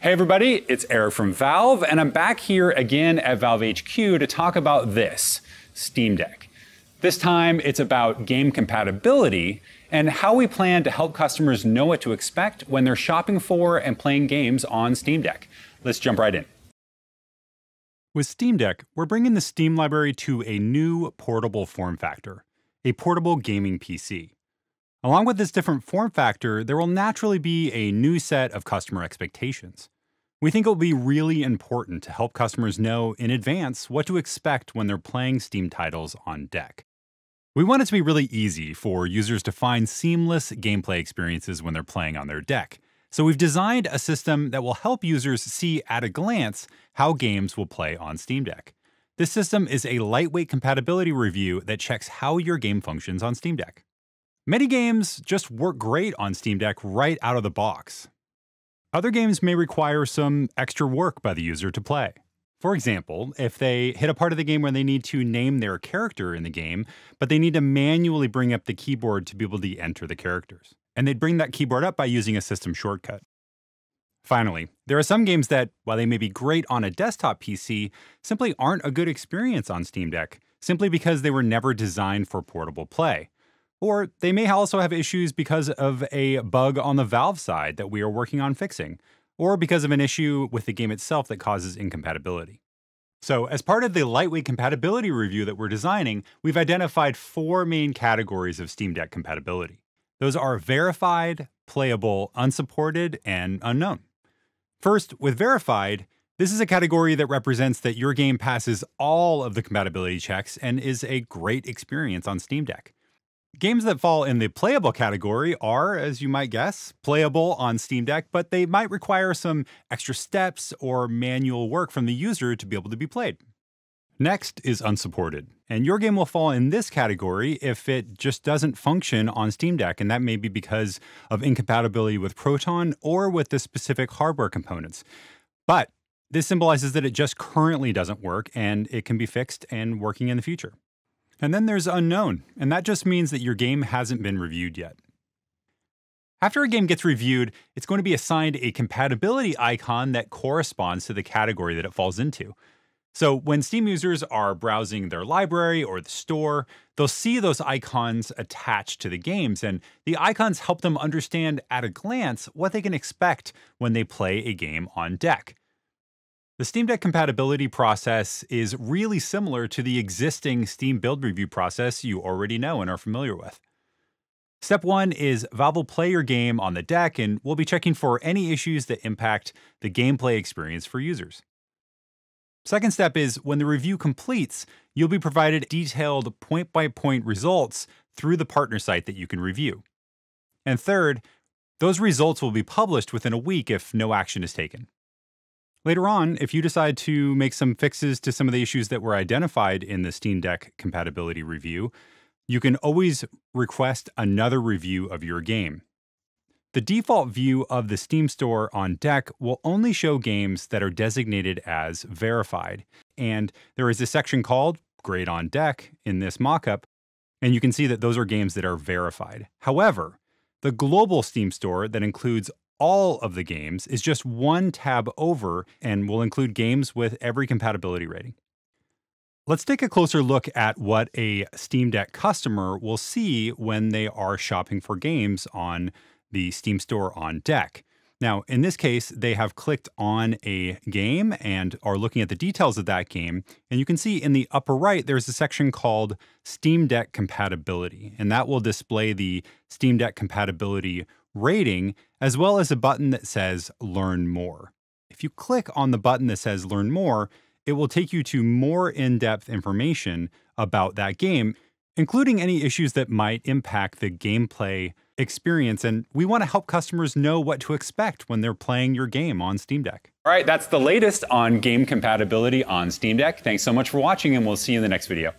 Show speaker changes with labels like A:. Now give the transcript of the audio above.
A: Hey everybody, it's Eric from Valve, and I'm back here again at Valve HQ to talk about this Steam Deck. This time it's about game compatibility and how we plan to help customers know what to expect when they're shopping for and playing games on Steam Deck. Let's jump right in. With Steam Deck, we're bringing the Steam library to a new portable form factor, a portable gaming PC. Along with this different form factor, there will naturally be a new set of customer expectations. We think it will be really important to help customers know in advance what to expect when they're playing Steam titles on deck. We want it to be really easy for users to find seamless gameplay experiences when they're playing on their deck. So we've designed a system that will help users see at a glance how games will play on Steam Deck. This system is a lightweight compatibility review that checks how your game functions on Steam Deck. Many games just work great on Steam Deck right out of the box. Other games may require some extra work by the user to play. For example, if they hit a part of the game where they need to name their character in the game, but they need to manually bring up the keyboard to be able to enter the characters. And they'd bring that keyboard up by using a system shortcut. Finally, there are some games that, while they may be great on a desktop PC, simply aren't a good experience on Steam Deck, simply because they were never designed for portable play. Or they may also have issues because of a bug on the Valve side that we are working on fixing, or because of an issue with the game itself that causes incompatibility. So, as part of the lightweight compatibility review that we're designing, we've identified four main categories of Steam Deck compatibility. Those are verified, playable, unsupported, and unknown. First, with verified, this is a category that represents that your game passes all of the compatibility checks and is a great experience on Steam Deck. Games that fall in the playable category are, as you might guess, playable on Steam Deck, but they might require some extra steps or manual work from the user to be able to be played. Next is unsupported. And your game will fall in this category if it just doesn't function on Steam Deck, and that may be because of incompatibility with Proton or with the specific hardware components. But this symbolizes that it just currently doesn't work and it can be fixed and working in the future. And then there's unknown, and that just means that your game hasn't been reviewed yet. After a game gets reviewed, it's going to be assigned a compatibility icon that corresponds to the category that it falls into. So when Steam users are browsing their library or the store, they'll see those icons attached to the games, and the icons help them understand at a glance what they can expect when they play a game on deck. The Steam Deck compatibility process is really similar to the existing Steam build review process you already know and are familiar with. Step one is Valve play your game on the deck, and we'll be checking for any issues that impact the gameplay experience for users. Second step is when the review completes, you'll be provided detailed point by point results through the partner site that you can review. And third, those results will be published within a week if no action is taken. Later on, if you decide to make some fixes to some of the issues that were identified in the Steam Deck compatibility review, you can always request another review of your game. The default view of the Steam Store on Deck will only show games that are designated as verified, and there is a section called Grade on Deck in this mockup, and you can see that those are games that are verified. However, the global Steam Store that includes all of the games is just one tab over and will include games with every compatibility rating. Let's take a closer look at what a Steam Deck customer will see when they are shopping for games on the Steam Store on Deck. Now, in this case, they have clicked on a game and are looking at the details of that game. And you can see in the upper right, there's a section called Steam Deck Compatibility, and that will display the Steam Deck compatibility rating, as well as a button that says Learn More. If you click on the button that says Learn More, it will take you to more in depth information about that game, including any issues that might impact the gameplay experience. And we want to help customers know what to expect when they're playing your game on Steam Deck. All right, that's the latest on game compatibility on Steam Deck. Thanks so much for watching, and we'll see you in the next video.